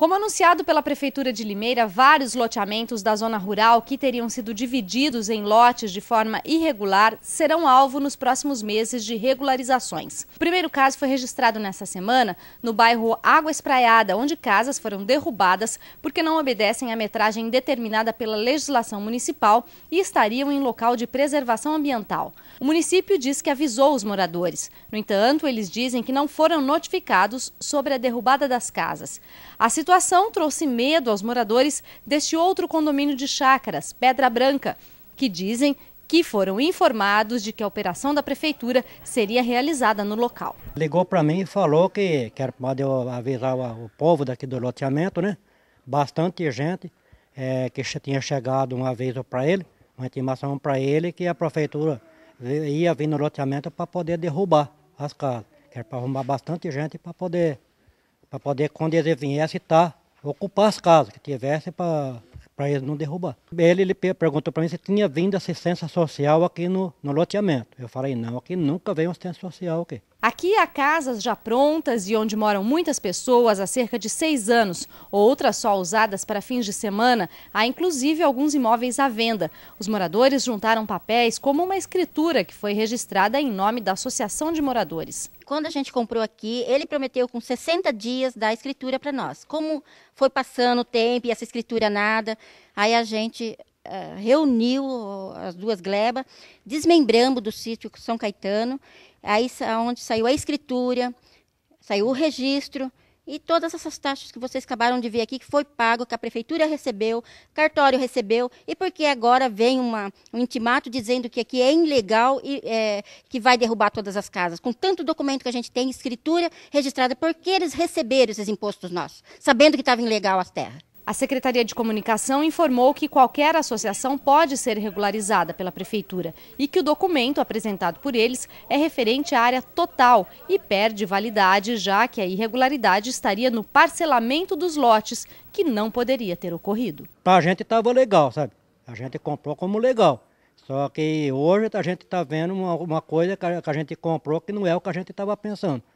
Como anunciado pela Prefeitura de Limeira, vários loteamentos da zona rural que teriam sido divididos em lotes de forma irregular serão alvo nos próximos meses de regularizações. O primeiro caso foi registrado nesta semana no bairro Água Espraiada, onde casas foram derrubadas porque não obedecem à metragem determinada pela legislação municipal e estariam em local de preservação ambiental. O município diz que avisou os moradores. No entanto, eles dizem que não foram notificados sobre a derrubada das casas. A situação situação trouxe medo aos moradores deste outro condomínio de chácaras, Pedra Branca, que dizem que foram informados de que a operação da prefeitura seria realizada no local. Ligou para mim e falou que, que era para eu avisar o, o povo daqui do loteamento, né? Bastante gente é, que tinha chegado um aviso para ele, uma intimação para ele que a prefeitura ia vir no loteamento para poder derrubar as casas. Que era para arrumar bastante gente para poder para poder, quando eles viessem, tá, ocupar as casas que tivessem para para eles não derrubar. Ele, ele perguntou para mim se tinha vindo assistência social aqui no, no loteamento. Eu falei, não, aqui nunca veio assistência social aqui. Aqui há casas já prontas e onde moram muitas pessoas há cerca de seis anos, outras só usadas para fins de semana. Há inclusive alguns imóveis à venda. Os moradores juntaram papéis como uma escritura que foi registrada em nome da Associação de Moradores quando a gente comprou aqui, ele prometeu com 60 dias da escritura para nós. Como foi passando o tempo e essa escritura nada, aí a gente eh, reuniu as duas glebas, desmembramos do sítio São Caetano, aí onde saiu a escritura, saiu o registro, e todas essas taxas que vocês acabaram de ver aqui, que foi pago, que a prefeitura recebeu, cartório recebeu, e porque agora vem uma, um intimato dizendo que aqui é ilegal e é, que vai derrubar todas as casas. Com tanto documento que a gente tem, escritura registrada, por que eles receberam esses impostos nossos, sabendo que estava ilegal as terras? A Secretaria de Comunicação informou que qualquer associação pode ser regularizada pela Prefeitura e que o documento apresentado por eles é referente à área total e perde validade, já que a irregularidade estaria no parcelamento dos lotes, que não poderia ter ocorrido. a gente estava legal, sabe? A gente comprou como legal. Só que hoje a gente está vendo uma, uma coisa que a, que a gente comprou que não é o que a gente estava pensando.